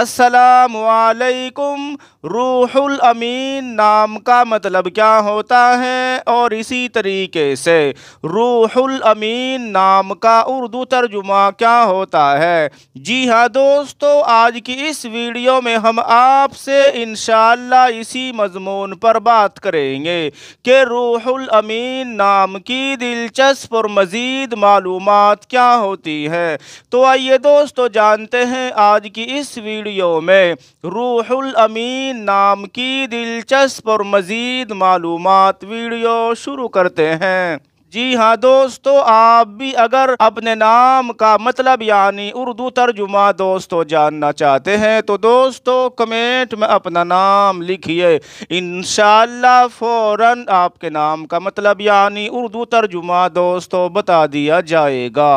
असलकुम रूहुल अमीन नाम का मतलब क्या होता है और इसी तरीके से रूहुल अमीन नाम का उर्दू तर्जुमा क्या होता है जी हाँ दोस्तों आज की इस वीडियो में हम आपसे इन इसी मजमून पर बात करेंगे कि रूहुल अमीन नाम की दिलचस्प और मज़ीद मालूम क्या होती है तो आइए दोस्तों जानते हैं आज की इस वीडियो वीडियो में रूहुल अमीन नाम की दिलचस्प और मज़ीद मालूम वीडियो शुरू करते हैं जी हाँ दोस्तों आप भी अगर अपने नाम का मतलब यानी उर्दू तर्जुमा दोस्तों जानना चाहते हैं तो दोस्तों कमेंट में अपना नाम लिखिए इन फौरन आपके नाम का मतलब यानी उर्दू तर्जुमा दोस्तों बता दिया जाएगा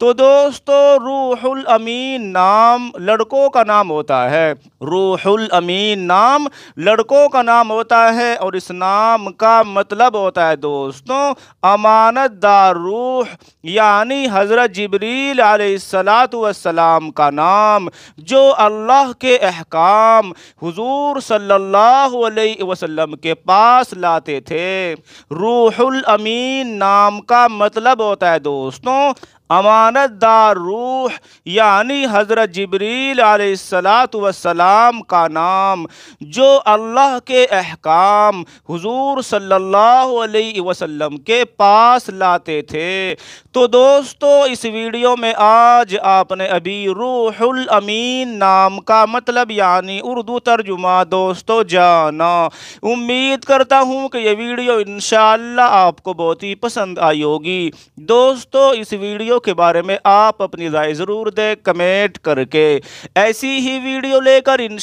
तो दोस्तों रूहुल अमीन नाम लड़कों का नाम होता है रूहुल अमीन नाम लड़कों का नाम होता है और इस नाम का मतलब होता है दोस्तों अमा अमानत दार रूह यानी हज़रत जबरील आसलातम का नाम जो अल्लाह के अहकाम हुजूर सल्लल्लाहु अलैहि वसल्लम के पास लाते थे रूहुल अमीन नाम का मतलब होता है दोस्तों अमानत दार रूह यानी हज़रत जबरील आसलातम का नाम जो अल्लाह के अहकाम हुजूर सल्लल्लाहु अलैहि वसल्लम के पास पास लाते थे तो दोस्तों इस वीडियो में आज आपने अभी रूहुल अमीन नाम का मतलब यानी उर्दू तर्जुमा दोस्तों जाना उम्मीद करता हूँ कि यह वीडियो इन आपको बहुत ही पसंद आई होगी दोस्तों इस वीडियो के बारे में आप अपनी राय ज़रूर दें कमेंट करके ऐसी ही वीडियो लेकर इन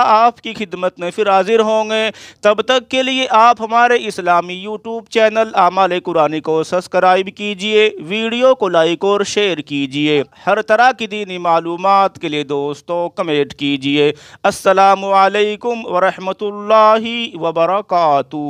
आपकी खिदमत में फिर हाजिर होंगे तब तक के लिए आप हमारे इस्लामी यूट्यूब चैनल आमाल कुरान मेहरबानी को सब्सक्राइब कीजिए वीडियो को लाइक और शेयर कीजिए हर तरह की दीनी मालूम के लिए दोस्तों कमेंट कीजिए असलकम वरहमल वबरकू